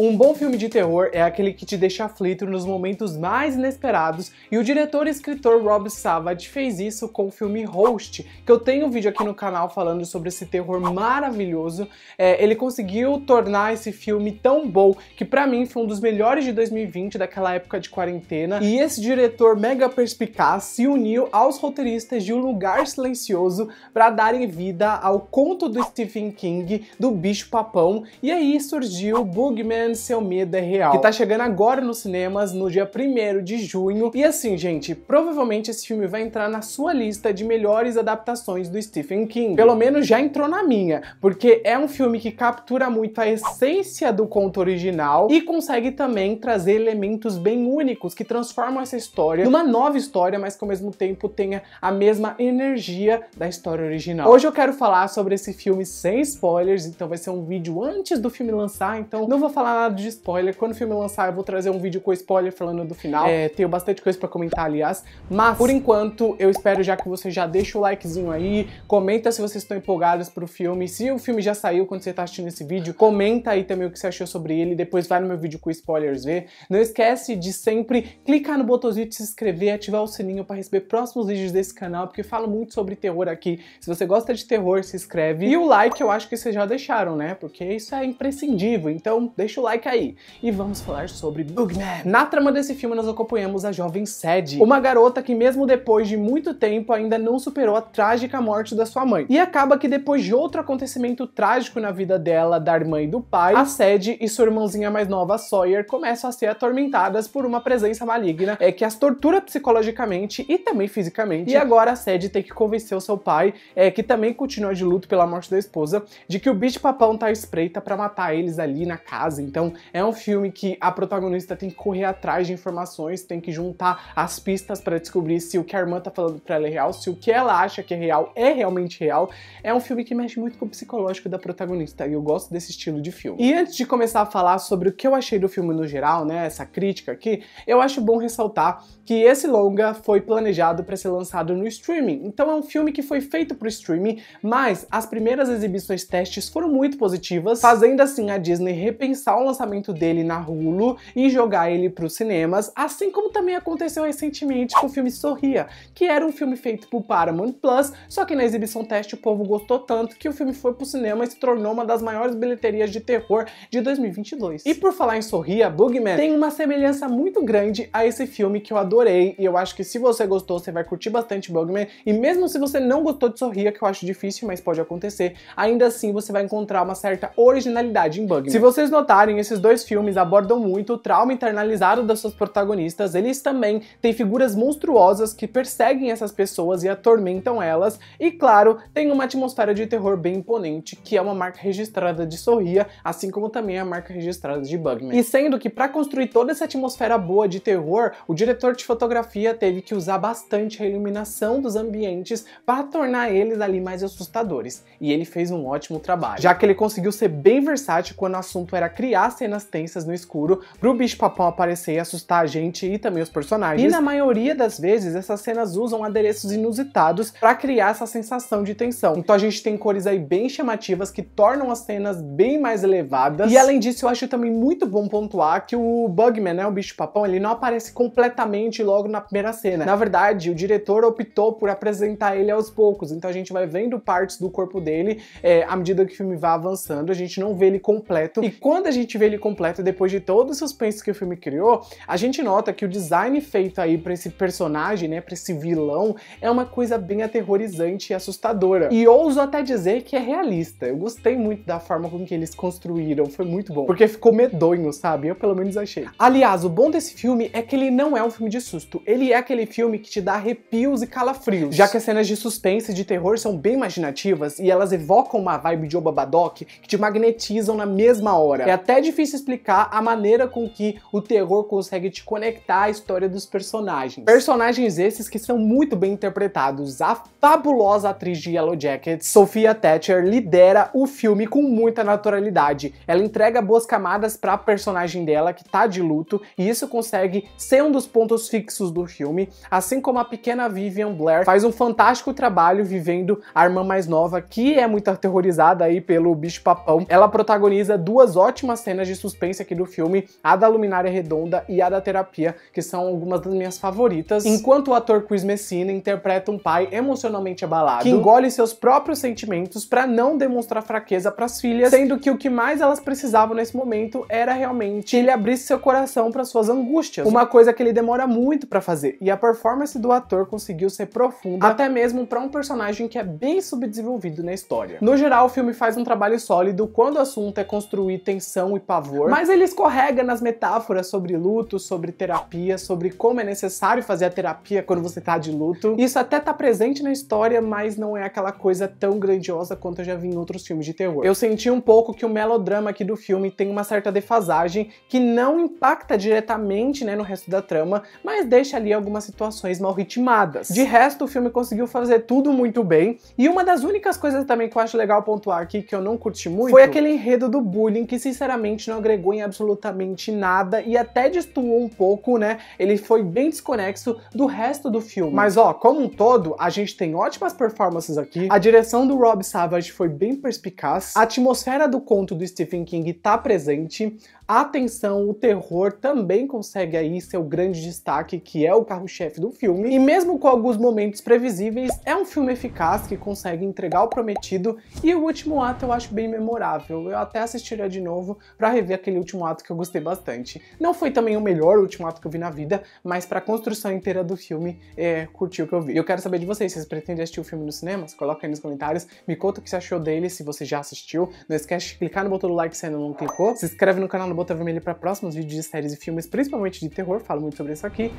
Um bom filme de terror é aquele que te deixa aflito nos momentos mais inesperados e o diretor e escritor Rob Savage fez isso com o filme Host, que eu tenho um vídeo aqui no canal falando sobre esse terror maravilhoso. É, ele conseguiu tornar esse filme tão bom que para mim foi um dos melhores de 2020 daquela época de quarentena. E esse diretor mega perspicaz se uniu aos roteiristas de Um Lugar Silencioso para darem vida ao conto do Stephen King do Bicho Papão e aí surgiu Bugman. Grande Seu Medo é Real, que tá chegando agora nos cinemas no dia 1 de junho. E assim, gente, provavelmente esse filme vai entrar na sua lista de melhores adaptações do Stephen King. Pelo menos já entrou na minha, porque é um filme que captura muito a essência do conto original e consegue também trazer elementos bem únicos que transformam essa história numa nova história, mas que ao mesmo tempo tenha a mesma energia da história original. Hoje eu quero falar sobre esse filme sem spoilers, então vai ser um vídeo antes do filme lançar, então não vou falar nada de spoiler. Quando o filme lançar, eu vou trazer um vídeo com spoiler falando do final. É, tenho bastante coisa para comentar, aliás. Mas, por enquanto, eu espero já que você já deixa o likezinho aí, comenta se vocês estão empolgados pro filme. Se o filme já saiu quando você tá assistindo esse vídeo, comenta aí também o que você achou sobre ele. Depois vai no meu vídeo com spoilers ver. Não esquece de sempre clicar no botãozinho de se inscrever, ativar o sininho para receber próximos vídeos desse canal, porque eu falo muito sobre terror aqui. Se você gosta de terror, se inscreve. E o like eu acho que vocês já deixaram, né? Porque isso é imprescindível. Então, deixa deixa o like aí. E vamos falar sobre Bugman. Na trama desse filme, nós acompanhamos a jovem Sadie, uma garota que mesmo depois de muito tempo ainda não superou a trágica morte da sua mãe. E acaba que depois de outro acontecimento trágico na vida dela, da irmã e do pai, a Sadie e sua irmãzinha mais nova, Sawyer, começam a ser atormentadas por uma presença maligna é que as tortura psicologicamente e também fisicamente. E agora a Sadie tem que convencer o seu pai, é, que também continua de luto pela morte da esposa, de que o bicho papão tá à espreita para matar eles ali na casa, então é um filme que a protagonista tem que correr atrás de informações, tem que juntar as pistas para descobrir se o que a irmã tá falando pra ela é real, se o que ela acha que é real é realmente real. É um filme que mexe muito com o psicológico da protagonista e eu gosto desse estilo de filme. E antes de começar a falar sobre o que eu achei do filme no geral, né, essa crítica aqui, eu acho bom ressaltar que esse longa foi planejado para ser lançado no streaming. Então é um filme que foi feito para o streaming, mas as primeiras exibições testes foram muito positivas, fazendo assim a Disney repensar o lançamento dele na Hulu e jogar ele para os cinemas, assim como também aconteceu recentemente com o filme Sorria, que era um filme feito por Paramount Plus, só que na exibição teste o povo gostou tanto que o filme foi pro cinema e se tornou uma das maiores bilheterias de terror de 2022. E por falar em Sorria, Bugman tem uma semelhança muito grande a esse filme que eu adorei e eu acho que se você gostou, você vai curtir bastante Bugman e mesmo se você não gostou de Sorria, que eu acho difícil, mas pode acontecer, ainda assim você vai encontrar uma certa originalidade em Bugman. Se vocês notarem, esses dois filmes abordam muito o trauma internalizado das suas protagonistas, eles também têm figuras monstruosas que perseguem essas pessoas e atormentam elas, e claro, tem uma atmosfera de terror bem imponente, que é uma marca registrada de Sorria, assim como também a marca registrada de Bugman. E sendo que para construir toda essa atmosfera boa de terror, o diretor de fotografia teve que usar bastante a iluminação dos ambientes para tornar eles ali mais assustadores, e ele fez um ótimo trabalho, já que ele conseguiu ser bem versátil quando o assunto era criado criar cenas tensas no escuro pro bicho-papão aparecer e assustar a gente e também os personagens. E na maioria das vezes, essas cenas usam adereços inusitados para criar essa sensação de tensão. Então a gente tem cores aí bem chamativas que tornam as cenas bem mais elevadas. E além disso, eu acho também muito bom pontuar que o Bugman, né, o bicho-papão, ele não aparece completamente logo na primeira cena. Na verdade, o diretor optou por apresentar ele aos poucos, então a gente vai vendo partes do corpo dele é, à medida que o filme vai avançando, a gente não vê ele completo. E quando a gente gente vê ele completo depois de todo o suspense que o filme criou, a gente nota que o design feito aí para esse personagem, né, para esse vilão, é uma coisa bem aterrorizante e assustadora. E ouso até dizer que é realista. Eu gostei muito da forma com que eles construíram, foi muito bom. Porque ficou medonho, sabe? Eu pelo menos achei. Aliás, o bom desse filme é que ele não é um filme de susto. Ele é aquele filme que te dá arrepios e calafrios. Já que as cenas de suspense e de terror são bem imaginativas e elas evocam uma vibe de Obabadoc que te magnetizam na mesma hora. É até é difícil explicar a maneira com que o terror consegue te conectar à história dos personagens. Personagens esses que são muito bem interpretados. A fabulosa atriz de Yellow Jacket, Sophia Thatcher, lidera o filme com muita naturalidade. Ela entrega boas camadas para a personagem dela que tá de luto e isso consegue ser um dos pontos fixos do filme, assim como a pequena Vivian Blair faz um fantástico trabalho vivendo a irmã mais nova que é muito aterrorizada aí pelo bicho papão. Ela protagoniza duas ótimas cenas de suspense aqui do filme, a da Luminária Redonda e a da Terapia, que são algumas das minhas favoritas, enquanto o ator Chris Messina interpreta um pai emocionalmente abalado, que engole seus próprios sentimentos para não demonstrar fraqueza para as filhas, sendo que o que mais elas precisavam nesse momento era realmente que ele abrisse seu coração para suas angústias, uma coisa que ele demora muito para fazer. E a performance do ator conseguiu ser profunda, até mesmo para um personagem que é bem subdesenvolvido na história. No geral, o filme faz um trabalho sólido quando o assunto é construir tensão e pavor, mas ele escorrega nas metáforas sobre luto, sobre terapia, sobre como é necessário fazer a terapia quando você tá de luto. Isso até tá presente na história, mas não é aquela coisa tão grandiosa quanto eu já vi em outros filmes de terror. Eu senti um pouco que o melodrama aqui do filme tem uma certa defasagem que não impacta diretamente né, no resto da trama, mas deixa ali algumas situações mal ritmadas. De resto, o filme conseguiu fazer tudo muito bem, e uma das únicas coisas também que eu acho legal pontuar aqui que eu não curti muito foi aquele enredo do bullying que, sinceramente, não agregou em absolutamente nada e até destoou um pouco, né? Ele foi bem desconexo do resto do filme. Mas ó, como um todo, a gente tem ótimas performances aqui. A direção do Rob Savage foi bem perspicaz. A atmosfera do conto do Stephen King tá presente. A atenção, o terror também consegue aí seu grande destaque, que é o carro-chefe do filme. E mesmo com alguns momentos previsíveis, é um filme eficaz que consegue entregar o prometido. E o último ato eu acho bem memorável. Eu até assistiria de novo, para rever aquele último ato que eu gostei bastante. Não foi também o melhor último ato que eu vi na vida, mas para a construção inteira do filme, é, curti o que eu vi. Eu quero saber de vocês, vocês pretendem assistir o filme no cinema? Coloca aí nos comentários, me conta o que você achou dele, se você já assistiu. Não esquece de clicar no botão do like se ainda não clicou. Se inscreve no canal no botão vermelho para próximos vídeos de séries e filmes, principalmente de terror, falo muito sobre isso aqui.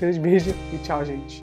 Grande beijo e tchau, gente.